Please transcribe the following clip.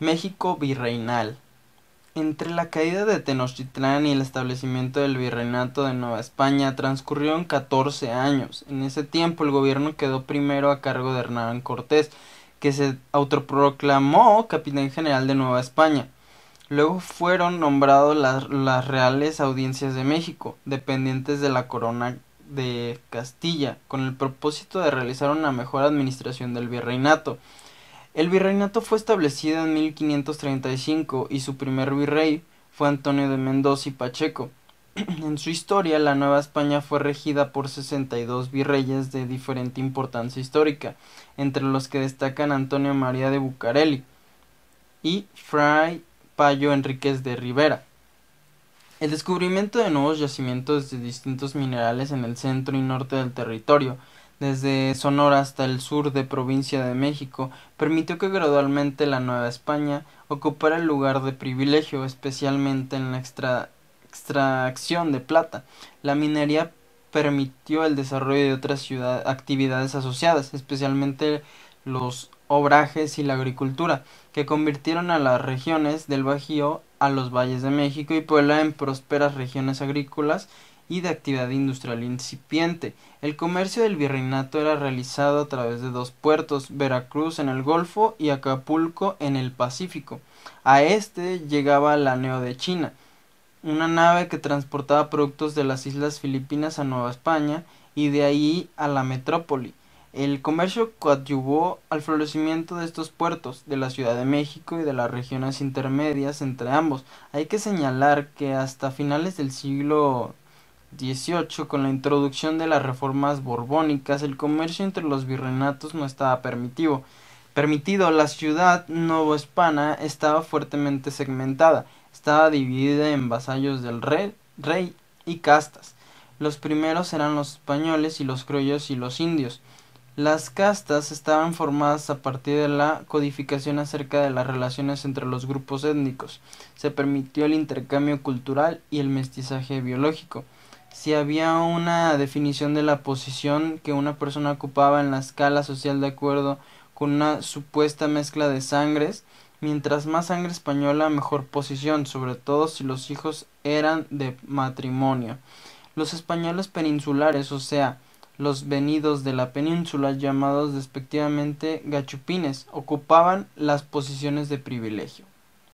México virreinal. Entre la caída de Tenochtitlán y el establecimiento del virreinato de Nueva España transcurrieron 14 años. En ese tiempo el gobierno quedó primero a cargo de Hernán Cortés, que se autoproclamó capitán general de Nueva España. Luego fueron nombradas las Reales Audiencias de México, dependientes de la corona de Castilla, con el propósito de realizar una mejor administración del virreinato. El virreinato fue establecido en 1535 y su primer virrey fue Antonio de Mendoza y Pacheco. En su historia, la Nueva España fue regida por 62 virreyes de diferente importancia histórica, entre los que destacan Antonio María de Bucareli y Fray Payo Enríquez de Rivera. El descubrimiento de nuevos yacimientos de distintos minerales en el centro y norte del territorio desde Sonora hasta el sur de Provincia de México, permitió que gradualmente la Nueva España ocupara el lugar de privilegio, especialmente en la extracción de plata. La minería permitió el desarrollo de otras actividades asociadas, especialmente los obrajes y la agricultura, que convirtieron a las regiones del Bajío a los valles de México y Puebla en prósperas regiones agrícolas y de actividad industrial incipiente. El comercio del virreinato era realizado a través de dos puertos, Veracruz en el Golfo y Acapulco en el Pacífico. A este llegaba la Neo de China, una nave que transportaba productos de las islas Filipinas a Nueva España y de ahí a la metrópoli. El comercio coadyuvó al florecimiento de estos puertos, de la Ciudad de México y de las regiones intermedias entre ambos. Hay que señalar que hasta finales del siglo 18 con la introducción de las reformas borbónicas, el comercio entre los virreinatos no estaba permitido. Permitido, la ciudad novohispana estaba fuertemente segmentada, estaba dividida en vasallos del rey, rey y castas. Los primeros eran los españoles y los criollos y los indios. Las castas estaban formadas a partir de la codificación acerca de las relaciones entre los grupos étnicos. Se permitió el intercambio cultural y el mestizaje biológico si había una definición de la posición que una persona ocupaba en la escala social de acuerdo con una supuesta mezcla de sangres, mientras más sangre española mejor posición, sobre todo si los hijos eran de matrimonio. Los españoles peninsulares, o sea, los venidos de la península llamados despectivamente gachupines, ocupaban las posiciones de privilegio.